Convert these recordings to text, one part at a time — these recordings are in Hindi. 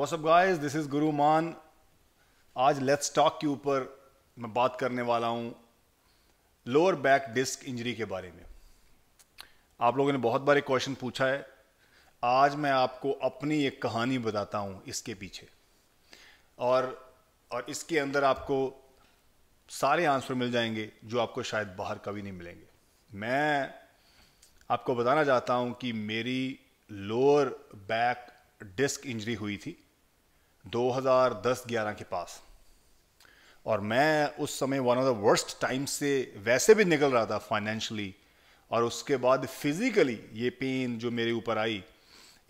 What's up दिस इज गुरु मान आज लेट्स टॉक के ऊपर मैं बात करने वाला हूं लोअर बैक डिस्क इंजरी के बारे में आप लोगों ने बहुत बार एक क्वेश्चन पूछा है आज मैं आपको अपनी एक कहानी बताता हूं इसके पीछे और और इसके अंदर आपको सारे आंसर मिल जाएंगे जो आपको शायद बाहर कभी नहीं मिलेंगे मैं आपको बताना चाहता हूं कि मेरी लोअर बैक डिस्क इंजरी हुई थी 2010-11 के पास और मैं उस समय one of the worst time से वैसे भी निकल रहा था फाइनेंशली और उसके बाद फिज़िकली ये पेन जो मेरे ऊपर आई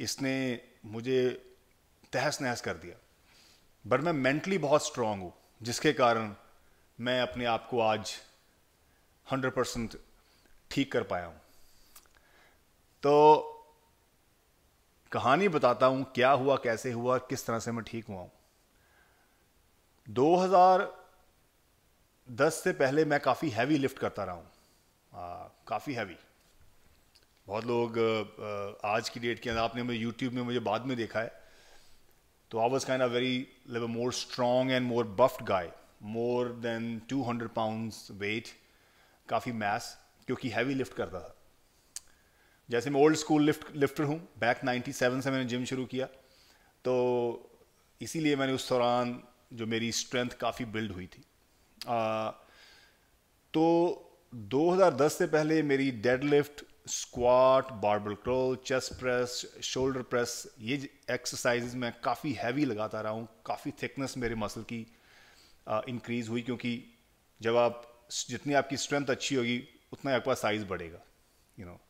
इसने मुझे तहस नहस कर दिया बट मैं मेंटली बहुत स्ट्रांग हूँ जिसके कारण मैं अपने आप को आज 100 परसेंट ठीक कर पाया हूँ तो कहानी बताता हूं क्या हुआ कैसे हुआ किस तरह से मैं ठीक हुआ हूं 2010 से पहले मैं काफ़ी हैवी लिफ्ट करता रहा हूं काफ़ी हैवी बहुत लोग आज की डेट के अंदर आपने मुझे यूट्यूब में मुझे बाद में देखा है तो I was kind a very live more strong and more buffed guy more than 200 hundred pound weight काफ़ी मैस क्योंकि हैवी लिफ्ट करता था जैसे मैं ओल्ड स्कूल लिफ्ट लिफ्टर हूँ बैक 97 से मैंने जिम शुरू किया तो इसीलिए मैंने उस दौरान जो मेरी स्ट्रेंथ काफ़ी बिल्ड हुई थी आ, तो 2010 से पहले मेरी dead lift squat barbell curl chest press shoulder press ये एक्सरसाइज मैं काफ़ी हैवी लगाता रहा हूँ काफ़ी थिकनेस मेरे मसल की इंक्रीज हुई क्योंकि जब आप जितनी आपकी स्ट्रेंथ अच्छी होगी उतना आपका साइज़ बढ़ेगा you you know know.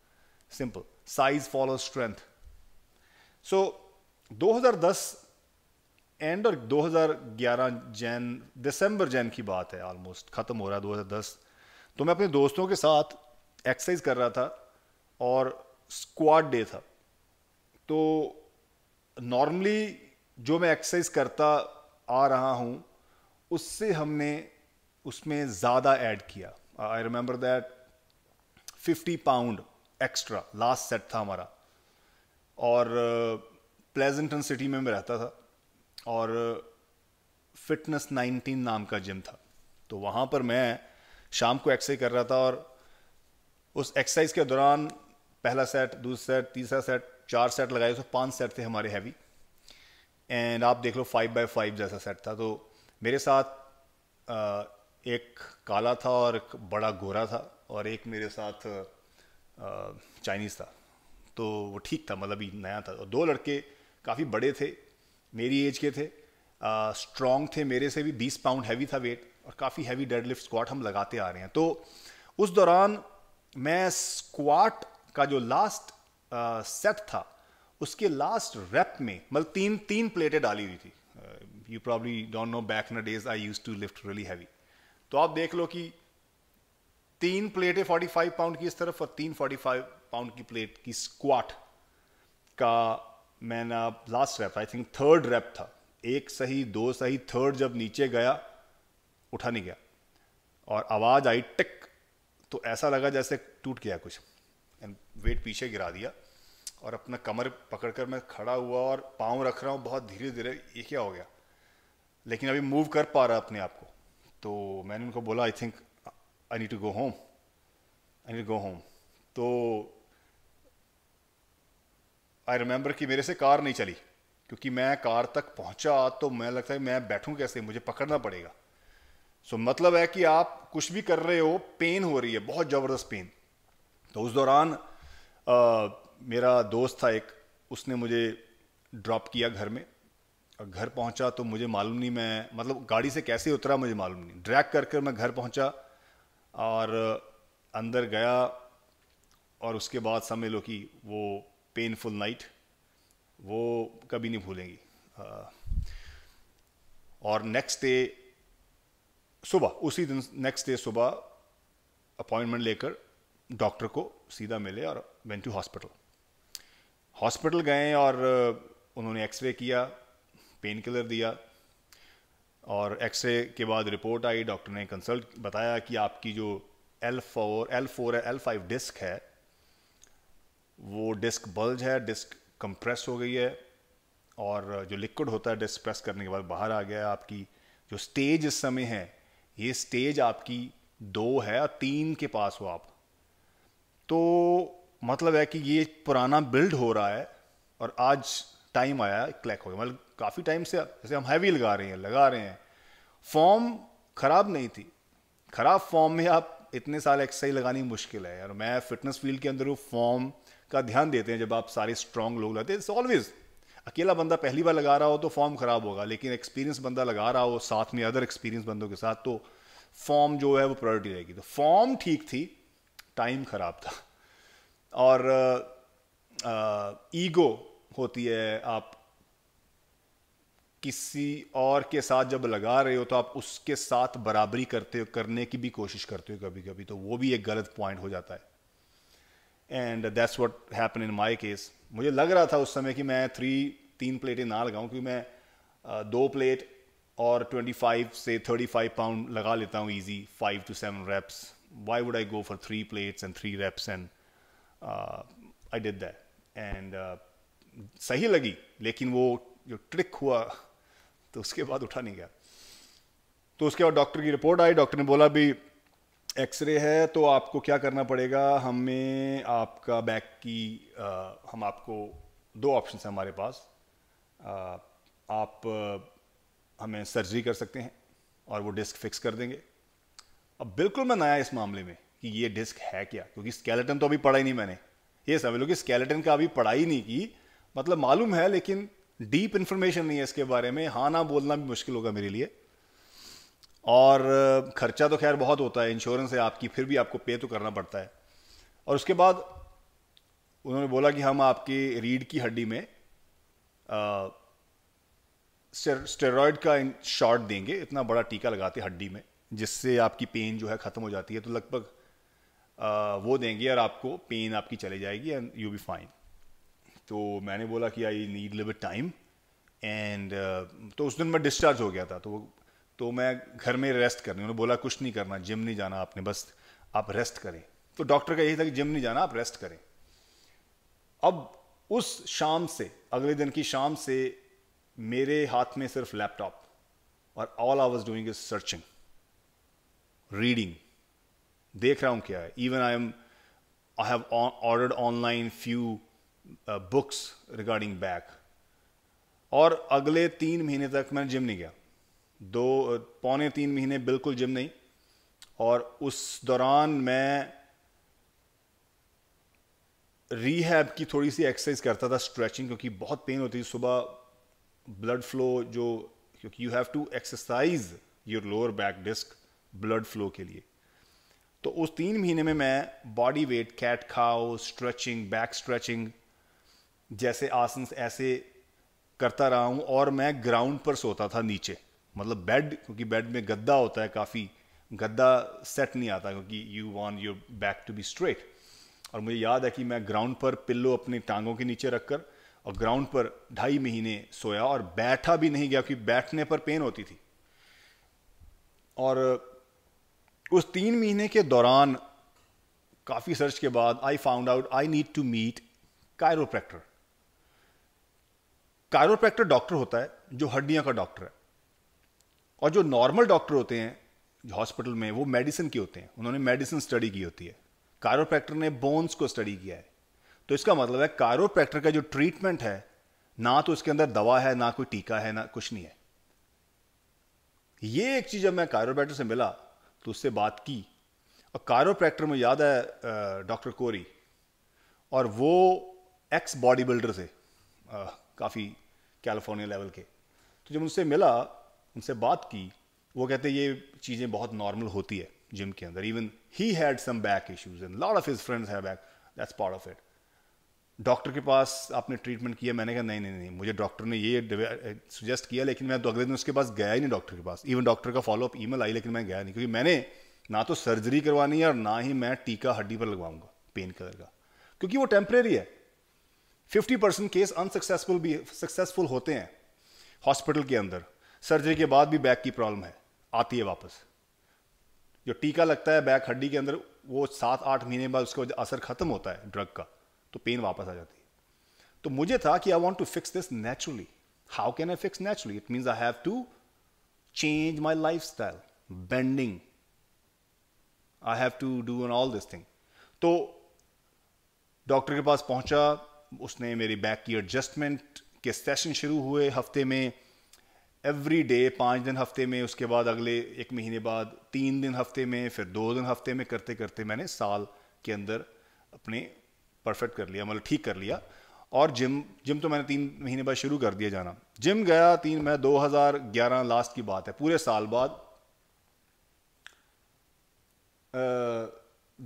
Simple size follow strength so 2010 and और 2011 जैन दिसंबर जैन की बात है ऑलमोस्ट ख़त्म हो रहा है 2010 तो मैं अपने दोस्तों के साथ एक्सरसाइज कर रहा था और स्क्वाड डे था तो नॉर्मली जो मैं एक्सरसाइज करता आ रहा हूँ उससे हमने उसमें ज़्यादा ऐड किया I remember that 50 pound extra last set था हमारा और प्लेजेंटन uh, सिटी में मैं रहता था और फिटनेस uh, 19 नाम का जिम था तो वहाँ पर मैं शाम को एक्सरसाइज कर रहा था और उस एक्सरसाइज के दौरान पहला सेट दूसरा सेट तीसरा सेट चार सेट लगाए थे पांच सेट थे हमारे हैवी एंड आप देख लो फाइव बाय फाइव जैसा सेट था तो मेरे साथ uh, एक काला था और एक बड़ा गोरा था और एक मेरे साथ चाइनीज़ था तो वो ठीक था मतलब ही नया था और दो लड़के काफ़ी बड़े थे मेरी एज के थे स्ट्रॉन्ग थे मेरे से भी बीस पाउंड हैवी था वेट और काफ़ी हैवी डेड लिफ्ट स्क्वाट हम लगाते आ रहे हैं तो उस दौरान मैं स्क्वाट का जो लास्ट सेट था उसके लास्ट रेप में मतलब तीन तीन प्लेटें डाली हुई थी you probably don't know back in days I use to lift really heavy तो आप देख लो कि तीन प्लेटें 45 पाउंड की इस तरफ और तीन 45 पाउंड की प्लेट की स्क्वाट का मैंने last rep I think third rep था एक सही दो सही थर्ड जब नीचे गया उठा नहीं गया और आवाज़ आई टिक तो ऐसा लगा जैसे टूट गया कुछ एंड वेट पीछे गिरा दिया और अपना कमर पकड़कर मैं खड़ा हुआ और पाँव रख रहा हूँ बहुत धीरे धीरे ये क्या हो गया लेकिन अभी मूव कर पा रहा अपने आप को तो मैंने उनको बोला I think I need to go home I need go home तो आई रिमेंबर कि मेरे से कार नहीं चली क्योंकि मैं कार तक पहुंचा तो मैं लगता है मैं बैठूं कैसे मुझे पकड़ना पड़ेगा सो so, मतलब है कि आप कुछ भी कर रहे हो पेन हो रही है बहुत ज़बरदस्त पेन तो उस दौरान आ, मेरा दोस्त था एक उसने मुझे ड्रॉप किया घर में घर पहुंचा तो मुझे मालूम नहीं मैं मतलब गाड़ी से कैसे उतरा मुझे मालूम नहीं ड्रैग कर कर मैं घर पहुंचा और अंदर गया और उसके बाद समझ लो कि वो पेनफुल नाइट वो कभी नहीं भूलेंगी और नेक्स्ट डे सुबह उसी दिन नेक्स्ट डे सुबह अपॉइंटमेंट लेकर डॉक्टर को सीधा मिले और वेंट टू हॉस्पिटल हॉस्पिटल गए और उन्होंने एक्सरे किया पेन किलर दिया और एक्सरे के बाद रिपोर्ट आई डॉक्टर ने कंसल्ट बताया कि आपकी जो L four L four L five disc है वो डिस्क बल्ज है डिस्क कंप्रेस हो गई है और जो लिक्विड होता है डिस्क प्रेस करने के बाद बाहर आ गया है आपकी जो स्टेज इस समय है ये स्टेज आपकी दो है और तीन के पास हो आप तो मतलब है कि ये पुराना बिल्ड हो रहा है और आज टाइम आया क्लैक हो गया मतलब काफ़ी टाइम से जैसे हम हैवी लगा रहे हैं लगा रहे हैं फॉर्म ख़राब नहीं थी ख़राब फॉर्म में आप इतने साल एक्सरसाइज लगानी मुश्किल है और मैं फिटनेस फील्ड के अंदर वो फॉर्म का ध्यान देते हैं जब आप सारे स्ट्रांग लोग लगाते हैं ऑलवेज अकेला बंदा पहली बार लगा रहा हो तो फॉर्म ख़राब होगा लेकिन एक्सपीरियंस बंदा लगा रहा हो साथ में अदर एक्सपीरियंस बंदों के साथ तो फॉर्म जो है वो प्रायोरिटी रहेगी तो फॉर्म ठीक थी टाइम ख़राब था और ईगो होती है आप किसी और के साथ जब लगा रहे हो तो आप उसके साथ बराबरी करते हो करने की भी कोशिश करते हो कभी कभी तो वो भी एक गलत पॉइंट हो जाता है and that's what happen in my case मुझे लग रहा था उस समय कि मैं थ्री तीन प्लेटें ना लगाऊं क्योंकि मैं दो प्लेट और 25 से 35 पाउंड लगा लेता हूँ easy five to seven reps why would I go for three plates and three reps and I did that and सही लगी लेकिन वो जो ट्रिक हुआ तो उसके बाद उठा नहीं गया तो उसके बाद डॉक्टर की रिपोर्ट आई डॉक्टर ने बोला भी एक्सरे है तो आपको क्या करना पड़ेगा हमें आपका बैक की आ, हम आपको दो ऑप्शन है हमारे पास आ, आप आ, हमें सर्जरी कर सकते हैं और वो डिस्क फिक्स कर देंगे अब बिल्कुल मैं नया इस मामले में कि ये डिस्क है क्या क्योंकि स्केलेटन तो अभी पढ़ा ही नहीं मैंने ये समझ लो कि स्केलेटन का अभी पढ़ाई नहीं की मतलब मालूम है लेकिन डीप इन्फॉर्मेशन नहीं है इसके बारे में हाँ ना बोलना भी मुश्किल होगा मेरे लिए और खर्चा तो खैर बहुत होता है इंश्योरेंस है आपकी फिर भी आपको पे तो करना पड़ता है और उसके बाद उन्होंने बोला कि हम आपकी रीढ़ की हड्डी में स्टेरॉयड का शॉट देंगे इतना बड़ा टीका लगाते हड्डी में जिससे आपकी पेन जो है ख़त्म हो जाती है तो लगभग वो देंगे और आपको पेन आपकी चले जाएगी एंड यू बी फाइन तो मैंने बोला कि I need leave time and तो उस दिन मैं डिस्चार्ज हो गया था तो तो मैं घर में रेस्ट करनी उन्होंने बोला कुछ नहीं करना जिम नहीं जाना आपने बस आप रेस्ट करें तो डॉक्टर का यही था कि जिम नहीं जाना आप रेस्ट करें अब उस शाम से अगले दिन की शाम से मेरे हाथ में सिर्फ लैपटॉप और all I was doing is searching reading देख रहा हूं क्या है even I am I have ordered online few books regarding back और अगले तीन महीने तक मैं जिम नहीं गया दो uh, पौने तीन महीने बिल्कुल जिम नहीं और उस दौरान मैं रीहैब की थोड़ी सी एक्सरसाइज करता था स्ट्रेचिंग क्योंकि बहुत पेन होती थी सुबह ब्लड फ्लो जो क्योंकि you have to exercise your lower back disc blood flow के लिए तो उस तीन महीने में मैं body weight cat cow stretching back stretching जैसे आसन ऐसे करता रहा हूँ और मैं ग्राउंड पर सोता था नीचे मतलब बेड क्योंकि बेड में गद्दा होता है काफ़ी गद्दा सेट नहीं आता क्योंकि you want your back to be straight और मुझे याद है कि मैं ग्राउंड पर पिल्लो अपनी टांगों के नीचे रखकर और ग्राउंड पर ढाई महीने सोया और बैठा भी नहीं गया क्योंकि बैठने पर पेन होती थी और उस तीन महीने के दौरान काफ़ी सर्च के बाद I found out I need to meet chiropractor chiropractor doctor होता है जो हड्डियों का डॉक्टर है और जो नॉर्मल डॉक्टर होते हैं जो हॉस्पिटल में वो मेडिसिन के होते हैं उन्होंने मेडिसिन स्टडी की होती है कायरोप्रैक्टर ने बोन्स को स्टडी किया है तो इसका मतलब है कायरोप्रैक्टर का जो ट्रीटमेंट है ना तो उसके अंदर दवा है ना कोई टीका है ना कुछ नहीं है ये एक चीज़ जब मैं कायरोप्रैक्टर से मिला तो उससे बात की और कायरोप्रैक्टर में याद है डॉक्टर कोरी और वो एक्स बॉडी बिल्डर थे काफ़ी कैलिफोर्निया लेवल के तो जब उनसे मिला उनसे बात की वो कहते ये चीज़ें बहुत नॉर्मल होती है जिम के अंदर even he had some back issues and lot of his friends have back that's part of it doctor के पास आपने ट्रीटमेंट किया मैंने कहा नहीं नहीं नहीं मुझे डॉक्टर ने ये सुजेस्ट किया लेकिन मैं तो अगले दिन उसके पास गया ही नहीं डॉक्टर के पास इवन डॉक्टर का फॉलोअप ई आई लेकिन मैं गया नहीं क्योंकि मैंने ना तो सर्जरी करवानी है और ना ही मैं टीका हड्डी पर लगवाऊंगा पेन किलर का क्योंकि वो टेम्परेरी है फिफ्टी परसेंट केस अनसक्सेसफुल भी सक्सेसफुल होते हैं हॉस्पिटल के अंदर सर्जरी के बाद भी बैक की प्रॉब्लम है आती है वापस जो टीका लगता है बैक हड्डी के अंदर वो सात आठ महीने बाद उसका असर खत्म होता है ड्रग का तो पेन वापस आ जाती है तो मुझे था कि I want to fix this naturally how can I fix naturally it means I have to change my life style bending I have to do an all this thing तो डॉक्टर के पास पहुंचा उसने मेरी बैक की एडजस्टमेंट के सेशन शुरू हुए हफ्ते में एवरी डे पाँच दिन हफ्ते में उसके बाद अगले एक महीने बाद तीन दिन हफ्ते में फिर दो दिन हफ्ते में करते करते मैंने साल के अंदर अपने परफेक्ट कर लिया मतलब ठीक कर लिया और जिम जिम तो मैंने तीन महीने बाद शुरू कर दिया जाना जिम गया तीन मैं 2011 लास्ट की बात है पूरे साल बाद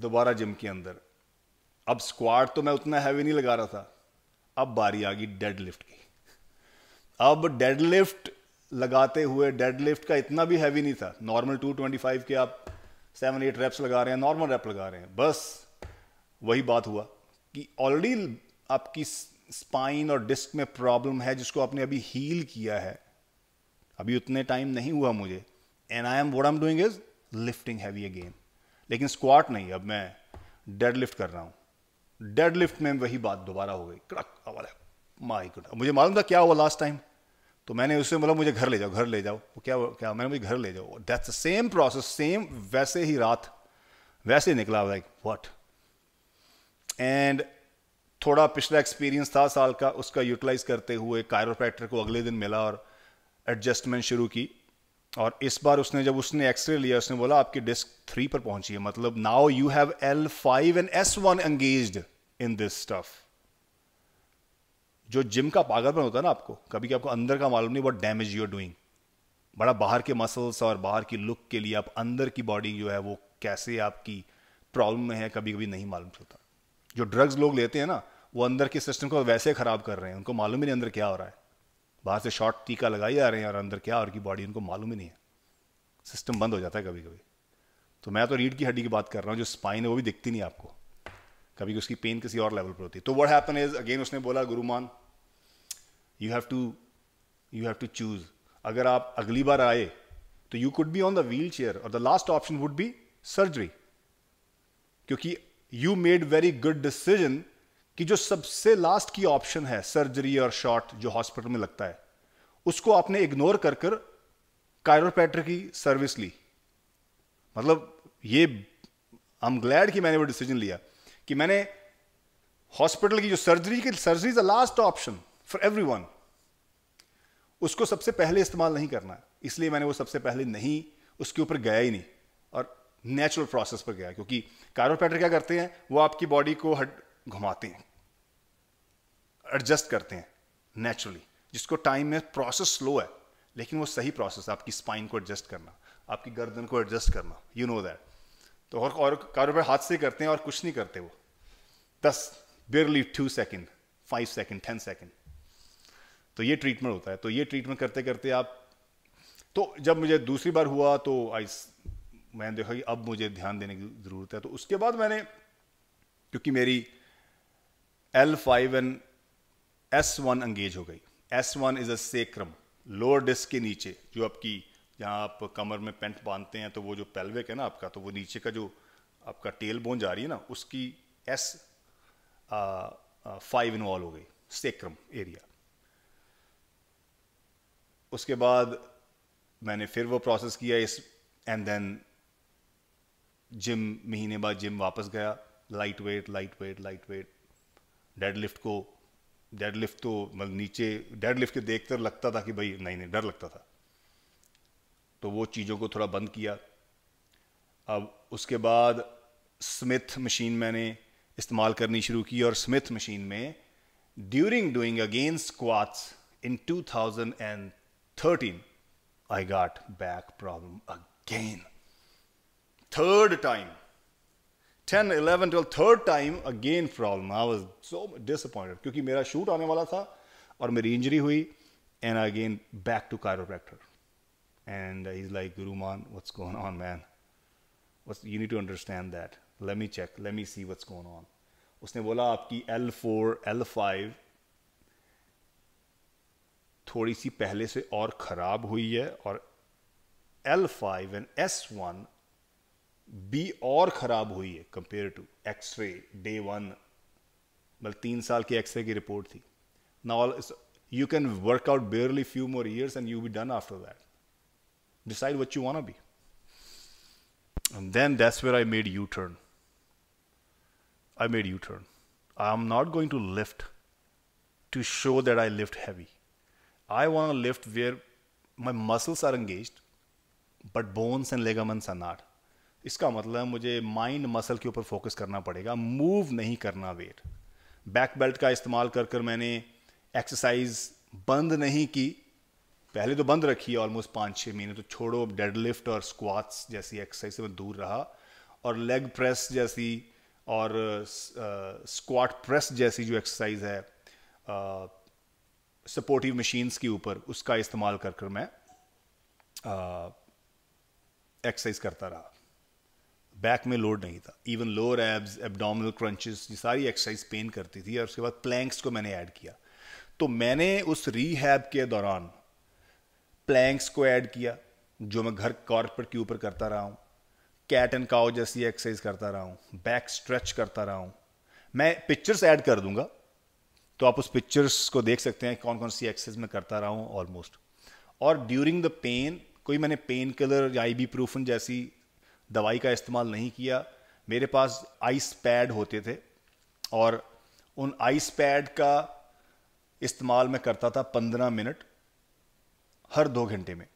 दोबारा जिम के अंदर अब स्क्वाड तो मैं उतना हैवी नहीं लगा रहा था अब बारी आ गई डेडलिफ्ट की अब डेडलिफ्ट लगाते हुए डेडलिफ्ट का इतना भी हैवी नहीं था नॉर्मल 225 के आप सेवन एट रेप्स लगा रहे हैं नॉर्मल रेप लगा रहे हैं बस वही बात हुआ कि ऑलरेडी आपकी स्पाइन और डिस्क में प्रॉब्लम है जिसको आपने अभी हील किया है अभी उतने टाइम नहीं हुआ मुझे and I am what am doing is lifting heavy again लेकिन स्क्वाट नहीं अब मैं डेड लिफ्ट कर रहा हूं डेड लिफ्ट में वही बात दोबारा हो गई क्रक माई गुड मुझे मालूम था क्या हुआ लास्ट टाइम तो मैंने उससे बोला मुझे घर ले जाओ घर ले जाओ वो क्या क्या मैंने मुझे घर ले जाओ दैट्स सेम प्रोसेस सेम वैसे ही रात वैसे ही निकला लाइक वट एंड थोड़ा पिछला एक्सपीरियंस था साल का उसका यूटिलाइज करते हुए कायरोप्रैक्टर को अगले दिन मिला और एडजस्टमेंट शुरू की और इस बार उसने जब उसने एक्सरे लिया उसने बोला आपकी डिस्क थ्री पर पहुंची है मतलब now you have L five and S one engage in this stuff जो जिम का पागलपन होता है ना आपको कभी कि आपको अंदर का मालूम नहीं what damage you are doing बड़ा बाहर के मसल्स और बाहर की लुक के लिए आप अंदर की बॉडी जो है वो कैसे आपकी प्रॉब्लम में है कभी कभी नहीं मालूम होता जो ड्रग्स लोग लेते हैं ना वो अंदर के सिस्टम को वैसे ख़राब कर रहे हैं उनको मालूम ही नहीं अंदर क्या हो रहा है बाहर से शॉर्ट टीका लगाई जा रहे हैं और अंदर क्या और की बॉडी उनको मालूम ही नहीं है सिस्टम बंद हो जाता है कभी कभी तो मैं तो रीढ़ की हड्डी की बात कर रहा हूँ जो स्पाइन है वो भी दिखती नहीं आपको कभी उसकी पेन किसी और लेवल पर होती है तो वट हैपन इज अगेन उसने बोला Gurmaan you have to you have to choose अगर आप अगली बार आए तो you could be on the wheel chair और the last option would be surgery क्योंकि you made very good decision कि जो सबसे लास्ट की ऑप्शन है सर्जरी और शॉर्ट जो हॉस्पिटल में लगता है उसको आपने इग्नोर कर कर कायरोपैटर की सर्विस ली मतलब ये आई एम ग्लैड कि मैंने वो डिसीजन लिया कि मैंने हॉस्पिटल की जो सर्जरी की surgery is a last option for every उसको सबसे पहले इस्तेमाल नहीं करना इसलिए मैंने वो सबसे पहले नहीं उसके ऊपर गया ही नहीं और नेचुरल प्रोसेस पर गया क्योंकि कार्बोपैटर क्या करते हैं वो आपकी बॉडी को हट घुमाते हैं एडजस्ट करते हैं नेचुरली जिसको टाइम में प्रोसेस स्लो है लेकिन वो सही प्रोसेस आपकी स्पाइन को एडजस्ट करना आपकी गर्दन को एडजस्ट करना यू नो दैट तो और और कारोबार हाथ से करते हैं और कुछ नहीं करते वो दस barely to second five second ten second तो ये ट्रीटमेंट होता है तो ये ट्रीटमेंट करते करते आप तो जब मुझे दूसरी बार हुआ तो आई मैंने देखा कि अब मुझे ध्यान देने की ज़रूरत है तो उसके बाद मैंने क्योंकि मेरी L five and S one engage हो गई S one is a sacrum lower disc के नीचे जो आपकी जहाँ आप कमर में पेंट बांधते हैं तो वो जो पेल्विक है ना आपका तो वो नीचे का जो आपका टेल बोन जा रही है ना उसकी एस फाइव इन्वॉल्व हो गई सेक्रम एरिया उसके बाद मैंने फिर वो प्रोसेस किया इस एंड देन जिम महीने बाद जिम वापस गया light weight light weight light weight dead lift को डेड लिफ्ट तो मतलब नीचे डेड लिफ्ट के देखकर लगता था कि भाई नहीं नहीं डर लगता था तो वो चीज़ों को थोड़ा बंद किया अब उसके बाद स्मिथ मशीन मैंने इस्तेमाल करनी शुरू की और स्मिथ मशीन में during doing again squats in 2013 I got back problem again third time ten eleven 12, third time again problem I was so disappointed क्योंकि मेरा शूट आने वाला था और मेरी इंजरी हुई and again back to chiropractor and he's like, guruman what's going on, man? What's, you need to understand that. Let me check. Let me see what's going on. usne bola aapki L4, L5 थोड़ी सी पहले से और ख़राब हुई है और L5 एंड S1 बी और ख़राब हुई है compare to x-ray day one मतलब तीन साल की एक्सरे की रिपोर्ट थी now you can work out barely few more years and you be done after that Decide what you want to be. And then that's where I made U turn. I made U turn. I'm not going to lift to show that I lift heavy. I want to lift where my muscles are engaged, but bones and ligaments are not. इसका मतलब मुझे माइंड मसल के ऊपर फोकस करना पड़ेगा मूव नहीं करना वेट बैक बेल्ट का इस्तेमाल कर कर मैंने एक्सरसाइज बंद नहीं की पहले तो बंद रखी है ऑलमोस्ट पाँच छः महीने तो छोड़ो डेडलिफ्ट और स्क्वाट्स जैसी एक्सरसाइज से मैं दूर रहा और लेग प्रेस जैसी और स्क्वाट uh, प्रेस जैसी जो एक्सरसाइज है सपोर्टिव uh, मशीन्स के ऊपर उसका इस्तेमाल कर कर मैं एक्सरसाइज uh, करता रहा बैक में लोड नहीं था even lower abs abdominal crunches ये सारी एक्सरसाइज पेन करती थी और उसके बाद प्लैंक्स को मैंने ऐड किया तो मैंने उस रीहैब के दौरान प्लैंक्स को ऐड किया जो मैं घर कॉर्पोरेट के ऊपर करता रहा हूँ कैट एंड काओ जैसी एक्सरसाइज करता रहा हूँ बैक स्ट्रेच करता रहा हूँ मैं पिक्चर्स ऐड कर दूंगा तो आप उस पिक्चर्स को देख सकते हैं कौन कौन सी एक्सरसाइज मैं करता रहा हूँ ऑलमोस्ट और ड्यूरिंग द पेन कोई मैंने पेन किलर या आई बी प्रूफन जैसी दवाई का इस्तेमाल नहीं किया मेरे पास आइस पैड होते थे और उन आइस पैड का इस्तेमाल मैं करता था पंद्रह मिनट हर दो घंटे में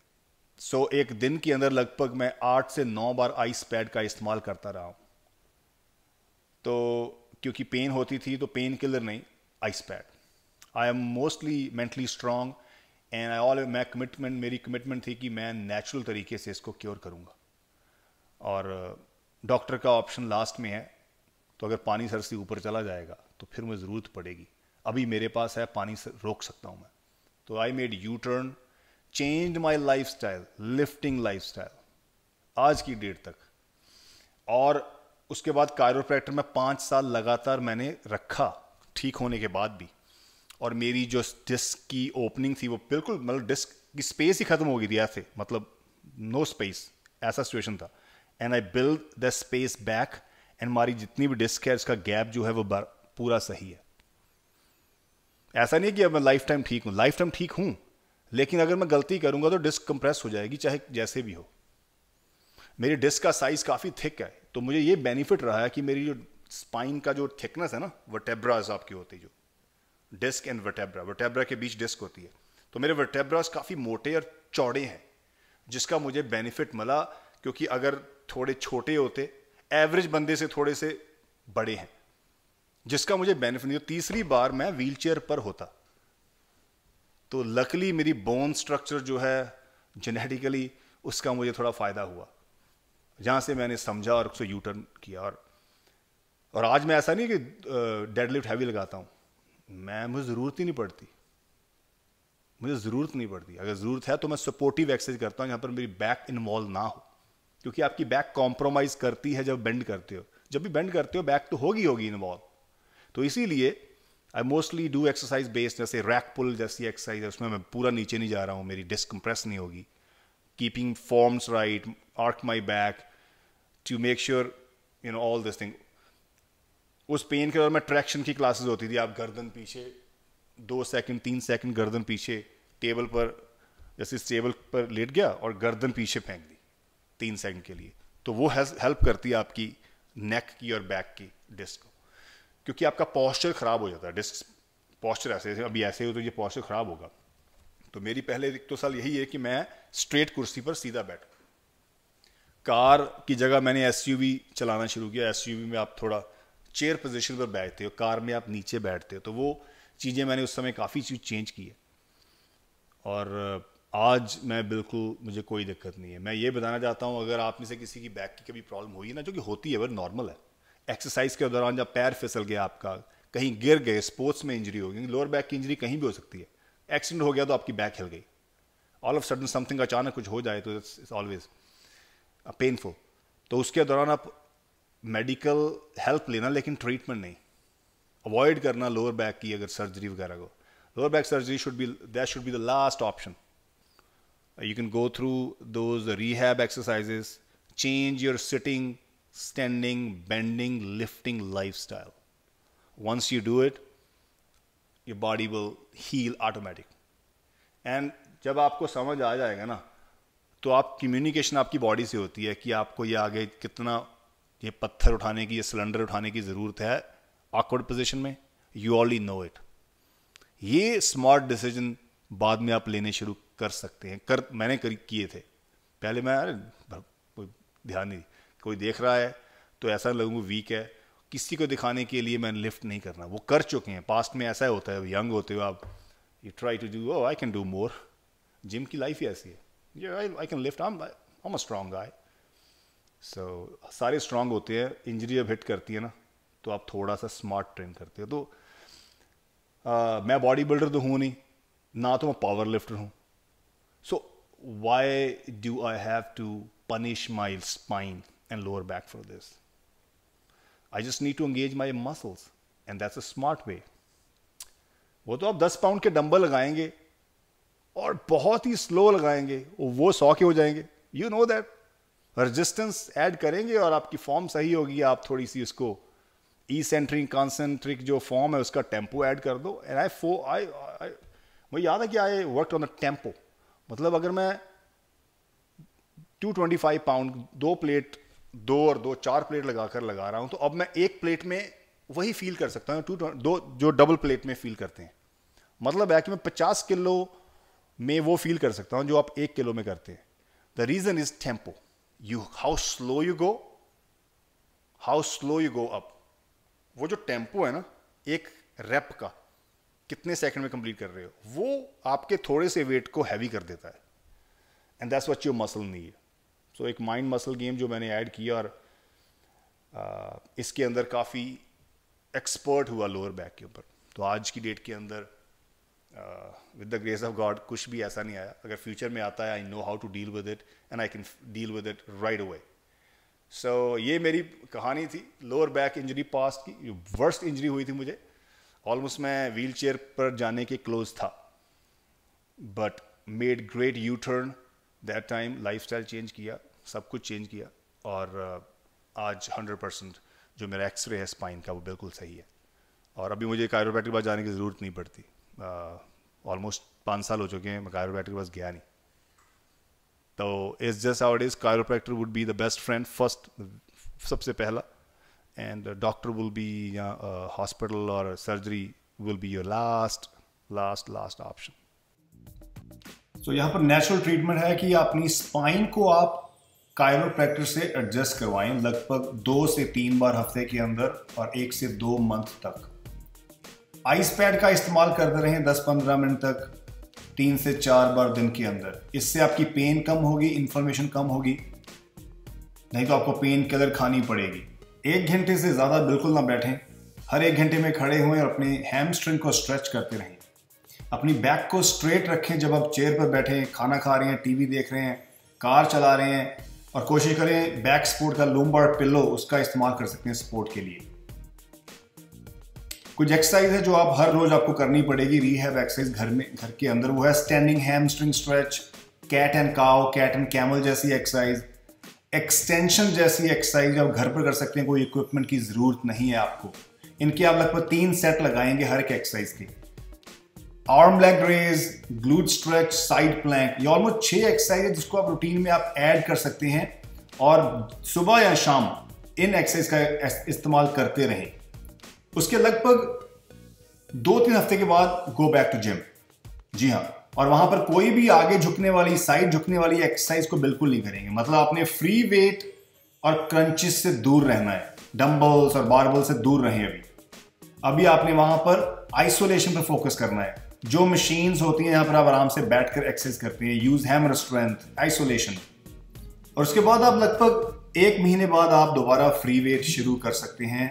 सो so, एक दिन के अंदर लगभग मैं आठ से नौ बार आइस पैड का इस्तेमाल करता रहा हूं तो क्योंकि पेन होती थी तो पेन किलर नहीं ice pad I am mostly mentally strong and I all मैं कमिटमेंट मेरी कमिटमेंट थी कि मैं नेचुरल तरीके से इसको क्योर करूंगा और डॉक्टर का ऑप्शन लास्ट में है तो अगर पानी सर से ऊपर चला जाएगा तो फिर मुझे ज़रूरत पड़ेगी अभी मेरे पास है पानी रोक सकता हूँ मैं तो I made you turn change my life style lifting life style आज की डेट तक और उसके बाद कायरोप्रैक्टर में पाँच साल लगातार मैंने रखा ठीक होने के बाद भी और मेरी जो डिस्क की ओपनिंग थी वो बिल्कुल मतलब डिस्क की स्पेस ही ख़त्म हो गई थी ऐसे मतलब नो स्पेस ऐसा सिचुएशन था and I build the space back and हमारी जितनी भी डिस्क है उसका गैप जो है वो पूरा सही है ऐसा नहीं कि अब मैं लाइफ टाइम ठीक हूँ लाइफ टाइम ठीक हूँ लेकिन अगर मैं गलती करूंगा तो डिस्क कंप्रेस हो जाएगी चाहे जैसे भी हो मेरी डिस्क का साइज काफ़ी थिक है तो मुझे ये बेनिफिट रहा है कि मेरी जो स्पाइन का जो थिकनेस है ना वटेब्राज आपकी होती है जो डिस्क एंड वटेब्रा वटेब्रा के बीच डिस्क होती है तो मेरे वटेब्राज काफ़ी मोटे और चौड़े हैं जिसका मुझे बेनिफिट मिला क्योंकि अगर थोड़े छोटे होते एवरेज बंदे से थोड़े से बड़े हैं जिसका मुझे बेनिफिट नहीं तीसरी बार मैं व्हील पर होता तो लकली मेरी बोन स्ट्रक्चर जो है जेनेटिकली उसका मुझे थोड़ा फ़ायदा हुआ जहां से मैंने समझा और उसको यू टर्न किया और और आज मैं ऐसा नहीं कि डेडलिफ्ट हैवी लगाता हूं मैं मुझे ज़रूरत ही नहीं पड़ती मुझे ज़रूरत नहीं पड़ती अगर ज़रूरत है तो मैं सपोर्टिव एक्सरसाइज करता हूँ जहां पर मेरी बैक इन्वॉल्व ना हो क्योंकि आपकी बैक कॉम्प्रोमाइज़ करती है जब बेंड करते हो जब भी बेंड करते हो बैक तो होगी होगी इन्वॉल्व तो इसीलिए I mostly do exercise based जैसे रैक पुल जैसी एक्सरसाइज है उसमें मैं पूरा नीचे नहीं जा रहा हूँ मेरी डिस्क कंप्रेस नहीं होगी keeping forms right arch my back to make sure you know all this thing उस पेन के दौरान में ट्रैक्शन की क्लासेस होती थी आप गर्दन पीछे दो सेकंड तीन सेकंड गर्दन पीछे टेबल पर जैसे इस टेबल पर लेट गया और गर्दन पीछे फेंक दी तीन सेकंड के लिए तो वो हेल्प करती है आपकी नेक की और बैक की डिस्क को क्योंकि आपका पॉस्चर खराब हो जाता है डिस्क पॉस्चर ऐसे ऐसे अभी ऐसे हो तो ये पॉस्चर खराब होगा तो मेरी पहले एक तो साल यही है कि मैं स्ट्रेट कुर्सी पर सीधा बैठू कार की जगह मैंने एस चलाना शुरू किया एस में आप थोड़ा चेयर पोजिशन पर बैठते हो कार में आप नीचे बैठते हो तो वो चीज़ें मैंने उस समय काफ़ी चीज़ चेंज की है और आज मैं बिल्कुल मुझे कोई दिक्कत नहीं है मैं ये बताना चाहता हूँ अगर आप में से किसी की बैक की कभी प्रॉब्लम हुई है ना जो कि होती है वह नॉर्मल है एक्सरसाइज के दौरान जब पैर फिसल गया आपका कहीं गिर गए स्पोर्ट्स में इंजरी हो गई लोअर बैक की इंजरी कहीं भी हो सकती है एक्सीडेंट हो गया तो आपकी बैक हिल गई ऑल ऑफ सडन समथिंग अचानक कुछ हो जाए तो इट्स ऑलवेज पेनफुल तो उसके दौरान आप मेडिकल हेल्प लेना लेकिन ट्रीटमेंट नहीं अवॉइड करना लोअर बैक की अगर सर्जरी वगैरह को lower back surgery should be that should be the last option you can go through those rehab exercises change your sitting standing, bending, lifting lifestyle. Once you do it, your body will heal automatic. And जब आपको समझ आ जाएगा ना तो आप कम्युनिकेशन आपकी बॉडी से होती है कि आपको ये आगे कितना ये पत्थर उठाने की ये सिलेंडर उठाने की ज़रूरत है ऑकवर्ड पोजिशन में यू ऑलरेडी नो इट ये स्मार्ट डिसीजन बाद में आप लेने शुरू कर सकते हैं कर मैंने कर किए थे पहले मैं अरे ध्यान नहीं कोई देख रहा है तो ऐसा लगूंगा वीक है किसी को दिखाने के लिए मैंने लिफ्ट नहीं करना वो कर चुके हैं पास्ट में ऐसा होता है यंग होते हो आप you try to do oh I can do more gym की लाइफ ही ऐसी है आई कैन लिफ्ट आम I am a strong I सो सारे स्ट्रांग होते हैं इंजरी जब हिट करती है ना तो आप थोड़ा सा स्मार्ट ट्रेन करते हो तो आ, मैं बॉडी बिल्डर तो हूँ नहीं ना तो मैं पावर लिफ्टर हूँ so why do I have to punish my spine and lower back for this. I just need to engage my muscles and that's a smart way. वो तो आप 10 पाउंड के डंबल लगाएंगे और बहुत ही स्लो लगाएंगे वो सौ के हो जाएंगे you know that resistance add करेंगे और आपकी फॉर्म सही होगी आप थोड़ी सी उसको ई सेंटरिंग कॉन्सेंट्रिक जो फॉर्म है उसका टेम्पो ऐड कर दो एंड आई फो आई मुझे याद है कि I work on the tempo मतलब अगर मैं 225 पाउंड दो प्लेट दो और दो चार प्लेट लगाकर लगा रहा हूँ तो अब मैं एक प्लेट में वही फील कर सकता हूँ टू दो जो डबल प्लेट में फील करते हैं मतलब है कि मैं पचास किलो में वो फील कर सकता हूँ जो आप एक किलो में करते हैं the reason is tempo you how slow you go how slow you go up वो जो टेम्पो है ना एक रेप का कितने सेकंड में कंप्लीट कर रहे हो वो आपके थोड़े से वेट को हैवी कर देता है and that's what your muscle need so तो एक माइंड मसल गेम जो मैंने ऐड किया और इसके अंदर काफ़ी एक्सपर्ट हुआ लोअर बैक के ऊपर तो आज की डेट के अंदर with the grace of God कुछ भी ऐसा नहीं आया अगर फ्यूचर में आता है I know how to deal with it and I can deal with it right away so ये मेरी कहानी थी लोअर बैक इंजरी पास्ट की वर्स्ट इंजरी हुई थी मुझे ऑलमोस्ट मैं व्हील चेयर पर जाने के क्लोज था but made great U turn that time style change किया सब कुछ चेंज किया और uh, आज हंड्रेड परसेंट जो मेरा एक्सरे है स्पाइन का वो बिल्कुल सही है और अभी मुझे कायरोपैटिक पास जाने की ज़रूरत नहीं पड़ती ऑलमोस्ट uh, पाँच साल हो चुके हैं मैं कायरोपैटिक पास गया नहीं तो is just our is chiropractor would be the best friend first सबसे पहला एंड डॉक्टर विल बी या हॉस्पिटल और surgery will be your last last last option तो यहाँ पर नेचुरल ट्रीटमेंट है कि अपनी स्पाइन को आप कायरोप्रैक्टर से एडजस्ट करवाएं लगभग दो से तीन बार हफ्ते के अंदर और एक से दो मंथ तक आइस पैड का इस्तेमाल करते रहें 10-15 मिनट तक तीन से चार बार दिन के अंदर इससे आपकी पेन कम होगी इंफॉर्मेशन कम होगी नहीं तो आपको पेन किलर खानी पड़ेगी एक घंटे से ज़्यादा बिल्कुल ना बैठें हर एक घंटे में खड़े हुए और अपने हैम को स्ट्रेच करते रहें अपनी बैक को स्ट्रेट रखें जब आप चेयर पर हैं खाना खा रहे हैं टीवी देख रहे हैं कार चला रहे हैं और कोशिश करें बैक सपोर्ट का लोमबार पिल्लो उसका इस्तेमाल कर सकते हैं सपोर्ट के लिए कुछ एक्सरसाइज है जो आप हर रोज आपको करनी पड़ेगी रीहैब एक्सरसाइज घर में घर के अंदर वो है standing hamstring stretch cat and cow cat and camel जैसी एक्सरसाइज एक्सटेंशन जैसी एक्सरसाइज आप घर पर कर सकते हैं कोई इक्विपमेंट की ज़रूरत नहीं है आपको इनके आप लगभग तीन सेट लगाएंगे हर एक एक्सरसाइज के arm leg raise glute stretch side plank ये ऑलमोस्ट छह एक्सरसाइज है जिसको आप रूटीन में आप ऐड कर सकते हैं और सुबह या शाम इन एक्सरसाइज का इस्तेमाल करते रहें उसके लगभग दो तीन हफ्ते के बाद गो बैक टू जिम जी हाँ और वहां पर कोई भी आगे झुकने वाली साइड झुकने वाली एक्सरसाइज को बिल्कुल नहीं करेंगे मतलब आपने फ्री वेट और क्रंचिस से दूर रहना है डम्बल्स और बारबल से दूर रहें अभी अभी आपने वहां पर आइसोलेशन पर फोकस करना है जो मशीन होती हैं यहाँ पर आप आराम से बैठ कर एक्सेस करते हैं यूज हैमर स्ट्रेंथ आइसोलेशन और उसके बाद आप लगभग एक महीने बाद आप दोबारा फ्री वेट शुरू कर सकते हैं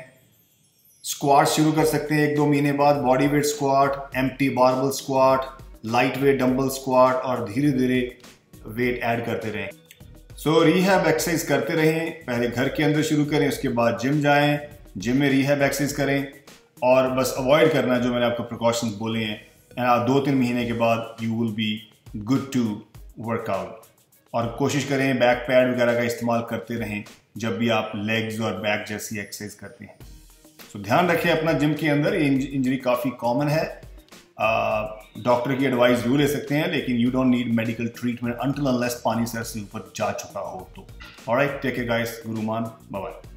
स्क्वाट शुरू कर सकते हैं एक दो महीने बाद body weight squat um barbell squat light weight dumbbell squat और धीरे धीरे वेट ऐड करते रहें सो so, एक्सरसाइज करते रहें पहले घर के अंदर शुरू करें उसके बाद जिम जाएं जिम में रीहैब एक्सरसाइज करें और बस अवॉइड करना जो मैंने आपको प्रिकॉशंस बोले हैं एंड दो तीन महीने के बाद you will be good to workout और कोशिश करें बैक पैड वगैरह का इस्तेमाल करते रहें जब भी आप लेग्स और बैक जैसी एक्सरसाइज करते हैं सो so, ध्यान रखें अपना जिम के अंदर ये इंजरी काफ़ी कॉमन है डॉक्टर की एडवाइस जरूर ले सकते हैं लेकिन you don't need medical treatment until unless पानी सर से ऊपर जा चुका हो तो alright take care guys Guruman bye